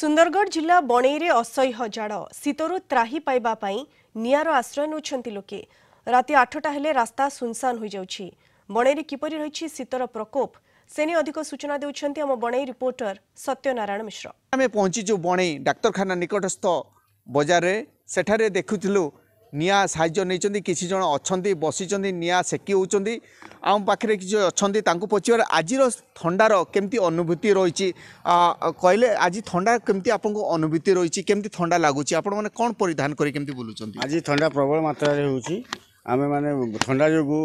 ସୁନ୍ଦରଗଡ଼ ଜିଲ୍ଲା ବଣେଇରେ ଅସହ୍ୟ ଜାଡ଼ ଶୀତରୁ ତ୍ରାହି ପାଇବା ପାଇଁ ନିଆଁର ଆଶ୍ରୟ ନେଉଛନ୍ତି ଲୋକେ ରାତି ଆଠଟା ହେଲେ ରାସ୍ତା ଶୂନଶାନ ହୋଇଯାଉଛି ବଣେଇରେ କିପରି ରହିଛି ଶୀତର ପ୍ରକୋପ ସେ ନେଇ ଅଧିକ ସୂଚନା ଦେଉଛନ୍ତି ଆମ ବଣେଇ ରିପୋର୍ଟର ସତ୍ୟନାରାୟଣ ମିଶ୍ର ଆମେ ପହଞ୍ଚିଛୁ ବଣେଇ ଡାକ୍ତରଖାନା ନିକଟସ୍ଥ ବଜାରରେ ସେଠାରେ ଦେଖୁଥିଲୁ ନିଆଁ ସାହାଯ୍ୟ ନେଇଛନ୍ତି କିଛି ଜଣ ଅଛନ୍ତି ବସିଛନ୍ତି ନିଆଁ ସେକି ହେଉଛନ୍ତି ଆମ ପାଖରେ କିଛି ଅଛନ୍ତି ତାଙ୍କୁ ପଚାରିବାର ଆଜିର ଥଣ୍ଡାର କେମିତି ଅନୁଭୂତି ରହିଛି କହିଲେ ଆଜି ଥଣ୍ଡା କେମିତି ଆପଣଙ୍କ ଅନୁଭୂତି ରହିଛି କେମିତି ଥଣ୍ଡା ଲାଗୁଛି ଆପଣମାନେ କ'ଣ ପରିଧାନ କରି କେମିତି ବୁଲୁଛନ୍ତି ଆଜି ଥଣ୍ଡା ପ୍ରବଳ ମାତ୍ରାରେ ହେଉଛି ଆମେମାନେ ଥଣ୍ଡା ଯୋଗୁଁ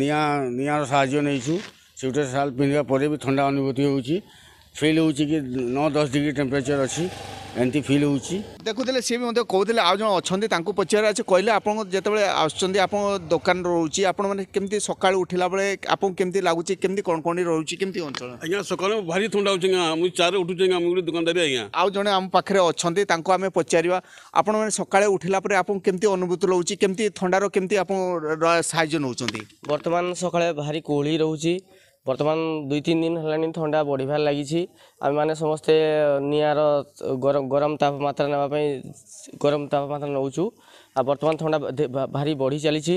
ନିଆଁ ନିଆଁର ସାହାଯ୍ୟ ନେଇଛୁ ସୁଇଟର ସାଲ୍ ପିନ୍ଧିବା ପରେ ବି ଥଣ୍ଡା ଅନୁଭୂତି ହେଉଛି ଫିଲ୍ ହେଉଛି କି ନଅ ଦଶ ଡିଗ୍ରୀ ଟେମ୍ପରେଚର୍ ଅଛି ଏମିତି ଫିଲ୍ ହେଉଛି ଦେଖୁଥିଲେ ସିଏ ବି ମଧ୍ୟ କହୁଥିଲେ ଆଉ ଜଣ ଅଛନ୍ତି ତାଙ୍କୁ ପଚାରିବାର ଅଛି କହିଲେ ଆପଣ ଯେତେବେଳେ ଆସୁଛନ୍ତି ଆପଣ ଦୋକାନ ରହୁଛି ଆପଣମାନେ କେମିତି ସକାଳୁ ଉଠିଲା ବେଳେ ଆପଣଙ୍କୁ କେମିତି ଲାଗୁଛି କେମିତି କ'ଣ କ'ଣ ରହୁଛି କେମିତି ଅଞ୍ଚଳ ଆଜ୍ଞା ସକାଳୁ ଭାରି ଥଣ୍ଡା ହେଉଛି ଆଜ୍ଞା ମୁଁ ଚାରେ ଉଠୁଛି ଆଜ୍ଞା ମୁଁ ଗୋଟେ ଦୋକାନଦାରୀ ଆଜ୍ଞା ଆଉ ଜଣେ ଆମ ପାଖରେ ଅଛନ୍ତି ତାଙ୍କୁ ଆମେ ପଚାରିବା ଆପଣମାନେ ସକାଳେ ଉଠିଲା ପରେ ଆପଣଙ୍କୁ କେମିତି ଅନୁଭୂତି ରହୁଛି କେମିତି ଥଣ୍ଡାର କେମିତି ଆପଣ ସାହାଯ୍ୟ ନେଉଛନ୍ତି ବର୍ତ୍ତମାନ ସକାଳେ ଭାରି କୋହଳି ରହୁଛି বর্তমান দুই তিন দিন হলানি থা বড়িবার লাগিছি আমি মানে সমস্তে নিয়ার গরম গরম তাপমাত্রা নেওয়া গরম তাপমাত্রা নেউছু আর বর্তমান থা ভারি বড়ি চালিছি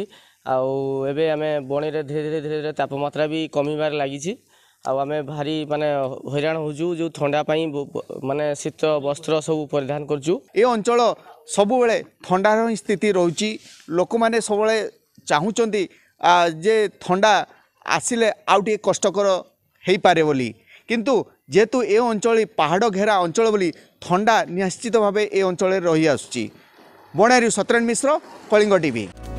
আউ এবে আমি বণীরে ধীরে ধীরে ধীরে ধীরে তাপমাত্রা বি কমিবার লাগিছি আউ আমি ভারি মানে হইরাণ হচ্ছু মানে যে থা মানে শীত বস্ত্র সব পরিধান করছু এ অঞ্চল ସବୁବେଳେ ଥଣ୍ଡାର ହିଁ ସ୍ଥିତି ରହୁଛି ଲୋକମାନେ ସବୁବେଳେ ଚାହୁଁଛନ୍ତି ଯେ ଥଣ୍ଡା আসলে আউ টিকে কষ্টকর হইপারে বলি কিন্তু যেহেতু এ অঞ্চল পাহাড় ঘেরা অঞ্চল বলি থা নিশ্চিত ভাবে এ অঞ্চলের রহি আসুচি বনারী সতরেন মিশ্র কলিঙ্গ টিভি